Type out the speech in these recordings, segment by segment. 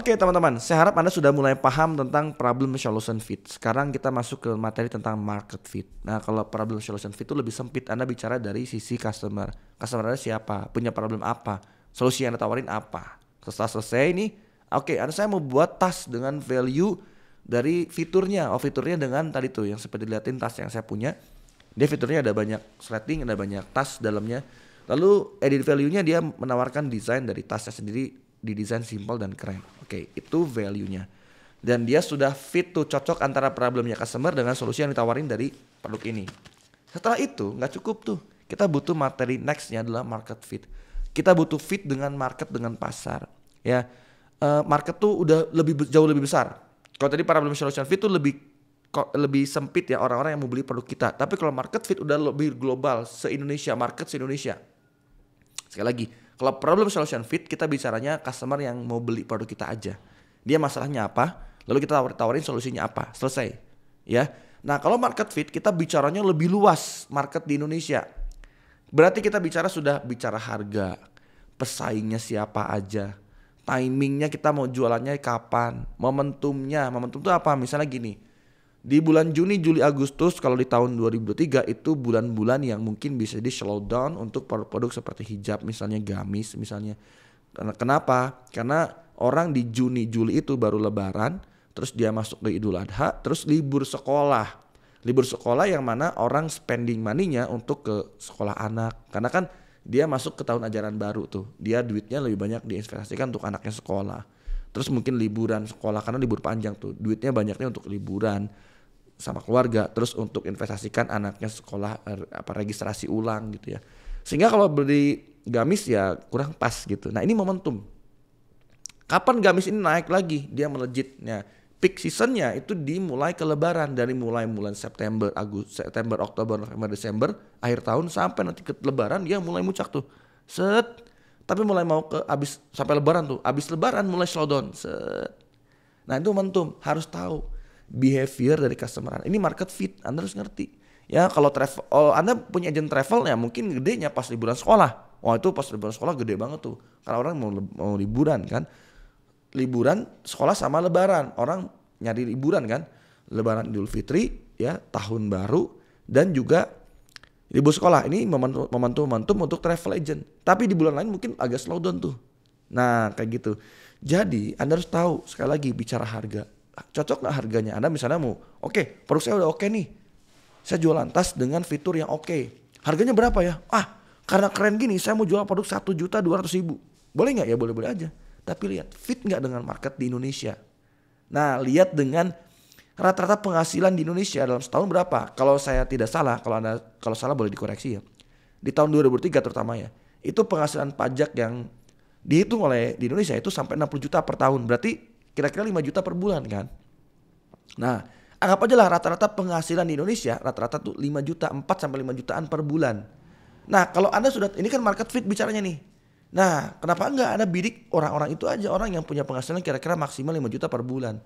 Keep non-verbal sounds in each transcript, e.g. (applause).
Oke teman-teman, saya harap Anda sudah mulai paham tentang problem solution fit. Sekarang kita masuk ke materi tentang market fit. Nah kalau problem solution fit itu lebih sempit, Anda bicara dari sisi customer. Customer Anda siapa, punya problem apa, solusi yang Anda tawarin apa. Setelah selesai ini, oke okay, Anda saya mau buat tas dengan value dari fiturnya. Oh fiturnya dengan tadi tuh yang seperti dilihatin tas yang saya punya. Dia fiturnya ada banyak sleting, ada banyak tas dalamnya. Lalu edit value-nya dia menawarkan desain dari tasnya sendiri didesain simple dan keren. Oke, itu value-nya. Dan dia sudah fit tuh cocok antara problemnya customer dengan solusi yang ditawarin dari produk ini. Setelah itu nggak cukup tuh. Kita butuh materi next-nya adalah market fit. Kita butuh fit dengan market dengan pasar. Ya, eh, market tuh udah lebih jauh lebih besar. Kalau tadi problem solution fit tuh lebih lebih sempit ya orang-orang yang mau beli produk kita. Tapi kalau market fit udah lebih global, se-Indonesia, market se-Indonesia. Sekali lagi, kalau problem solution fit kita bicaranya customer yang mau beli produk kita aja. Dia masalahnya apa? Lalu kita tawar tawarin solusinya apa? Selesai. Ya. Nah, kalau market fit kita bicaranya lebih luas market di Indonesia. Berarti kita bicara sudah bicara harga, pesaingnya siapa aja, timingnya kita mau jualannya kapan, momentumnya, momentum itu apa? Misalnya gini, di bulan Juni, Juli, Agustus kalau di tahun 2003 itu bulan-bulan yang mungkin bisa di slow down untuk produk-produk seperti hijab misalnya gamis misalnya. Kenapa? Karena orang di Juni, Juli itu baru lebaran, terus dia masuk ke Idul Adha, terus libur sekolah. Libur sekolah yang mana orang spending money-nya untuk ke sekolah anak. Karena kan dia masuk ke tahun ajaran baru tuh. Dia duitnya lebih banyak diinvestasikan untuk anaknya sekolah terus mungkin liburan sekolah karena libur panjang tuh duitnya banyaknya untuk liburan sama keluarga terus untuk investasikan anaknya sekolah er, apa registrasi ulang gitu ya sehingga kalau beli gamis ya kurang pas gitu nah ini momentum kapan gamis ini naik lagi dia melejitnya peak seasonnya itu dimulai ke lebaran dari mulai bulan September Agus September Oktober November Desember akhir tahun sampai nanti ke lebaran dia mulai muncak tuh set tapi mulai mau ke abis sampai lebaran tuh, abis lebaran mulai slowdown. Set. Nah itu momentum harus tahu behavior dari customer. Ini market fit, Anda harus ngerti. Ya kalau travel, oh, Anda punya agent travel ya mungkin gedenya pas liburan sekolah. Wah itu pas liburan sekolah gede banget tuh. Karena orang mau, mau liburan kan. Liburan sekolah sama lebaran. Orang nyari liburan kan. Lebaran Idul Fitri ya tahun baru dan juga libur sekolah ini momentum momentum untuk travel agent tapi di bulan lain mungkin agak slow down tuh nah kayak gitu jadi anda harus tahu sekali lagi bicara harga cocok nggak harganya anda misalnya mau oke okay, produk saya udah oke okay nih saya jualan tas dengan fitur yang oke okay. harganya berapa ya ah karena keren gini saya mau jual produk satu juta dua ratus ribu boleh nggak ya boleh boleh aja tapi lihat fit nggak dengan market di Indonesia nah lihat dengan rata-rata penghasilan di Indonesia dalam setahun berapa? Kalau saya tidak salah, kalau Anda kalau salah boleh dikoreksi ya. Di tahun 2003 terutama ya. Itu penghasilan pajak yang dihitung oleh di Indonesia itu sampai 60 juta per tahun. Berarti kira-kira 5 juta per bulan kan. Nah, anggap aja lah rata-rata penghasilan di Indonesia rata-rata tuh 5 juta, 4 sampai 5 jutaan per bulan. Nah, kalau Anda sudah ini kan market fit bicaranya nih. Nah, kenapa enggak Anda bidik orang-orang itu aja orang yang punya penghasilan kira-kira maksimal 5 juta per bulan.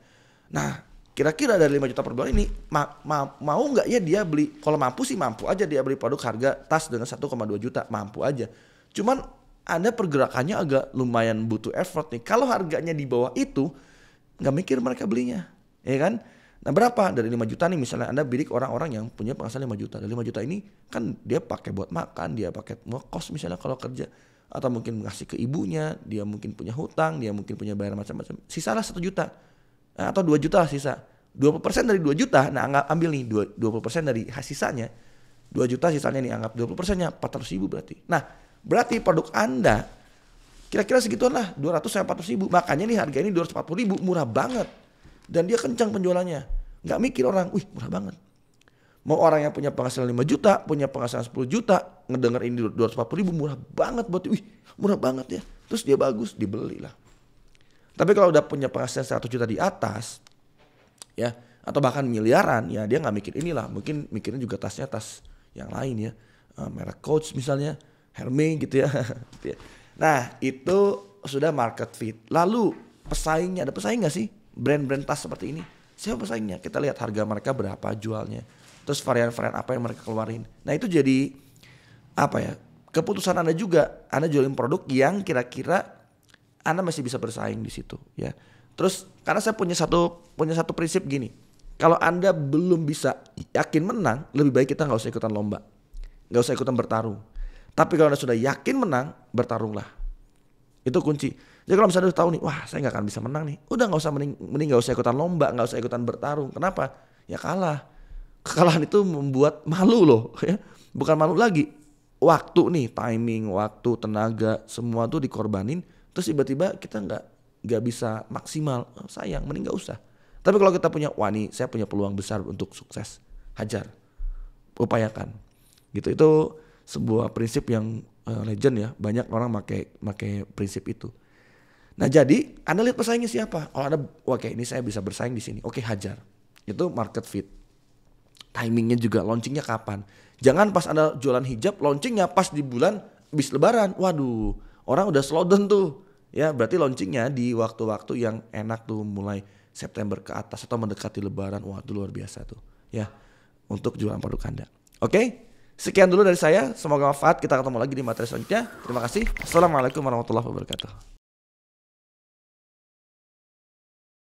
Nah, kira-kira dari 5 juta per bulan ini ma ma mau nggak ya dia beli kalau mampu sih mampu aja dia beli produk harga tas dengan 1,2 juta mampu aja cuman anda pergerakannya agak lumayan butuh effort nih kalau harganya di bawah itu nggak mikir mereka belinya ya kan nah berapa dari 5 juta nih misalnya anda bidik orang-orang yang punya penghasilan 5 juta dari 5 juta ini kan dia pakai buat makan dia pakai kos misalnya kalau kerja atau mungkin ngasih ke ibunya dia mungkin punya hutang dia mungkin punya bayar macam-macam sisalah satu juta Nah, atau 2 juta sisa. 20% dari 2 juta, nah anggap ambil nih 20% dari sisanya. 2 juta sisanya nih anggap 20%-nya 400 ribu berarti. Nah, berarti produk Anda kira-kira segituan lah 200 sampai 400 ribu. Makanya nih harga ini 240 ribu, murah banget. Dan dia kencang penjualannya. Nggak mikir orang, wih murah banget. Mau orang yang punya penghasilan 5 juta, punya penghasilan 10 juta, ngedenger ini 240 ribu murah banget buat wih murah banget ya. Terus dia bagus, dibelilah. Tapi kalau udah punya penghasilan 100 juta di atas, ya atau bahkan miliaran, ya dia nggak mikir inilah. Mungkin mikirnya juga tasnya tas yang lain ya, uh, merek Coach misalnya, Hermes gitu ya. (laughs) gitu ya. Nah itu sudah market fit. Lalu pesaingnya ada pesaing nggak sih brand-brand tas seperti ini? Siapa pesaingnya? Kita lihat harga mereka berapa jualnya. Terus varian-varian apa yang mereka keluarin. Nah itu jadi apa ya? Keputusan Anda juga, Anda jualin produk yang kira-kira anda masih bisa bersaing di situ ya. Terus karena saya punya satu punya satu prinsip gini. Kalau Anda belum bisa yakin menang, lebih baik kita nggak usah ikutan lomba. Nggak usah ikutan bertarung. Tapi kalau Anda sudah yakin menang, bertarunglah. Itu kunci. Jadi kalau misalnya udah tahu nih, wah saya nggak akan bisa menang nih. Udah nggak usah mending mending gak usah ikutan lomba, nggak usah ikutan bertarung. Kenapa? Ya kalah. Kekalahan itu membuat malu loh. Ya. Bukan malu lagi. Waktu nih, timing, waktu, tenaga, semua tuh dikorbanin terus tiba-tiba kita nggak nggak bisa maksimal oh, sayang mending nggak usah tapi kalau kita punya wani saya punya peluang besar untuk sukses hajar upayakan gitu itu sebuah prinsip yang uh, legend ya banyak orang pakai pakai prinsip itu nah jadi anda lihat pesaingnya siapa oh ada oke ini saya bisa bersaing di sini oke hajar itu market fit timingnya juga launchingnya kapan jangan pas anda jualan hijab launchingnya pas di bulan bis lebaran waduh orang udah slow down tuh ya berarti launchingnya di waktu-waktu yang enak tuh mulai September ke atas atau mendekati Lebaran wah itu luar biasa tuh ya untuk jualan produk anda oke sekian dulu dari saya semoga manfaat kita ketemu lagi di materi selanjutnya terima kasih assalamualaikum warahmatullahi wabarakatuh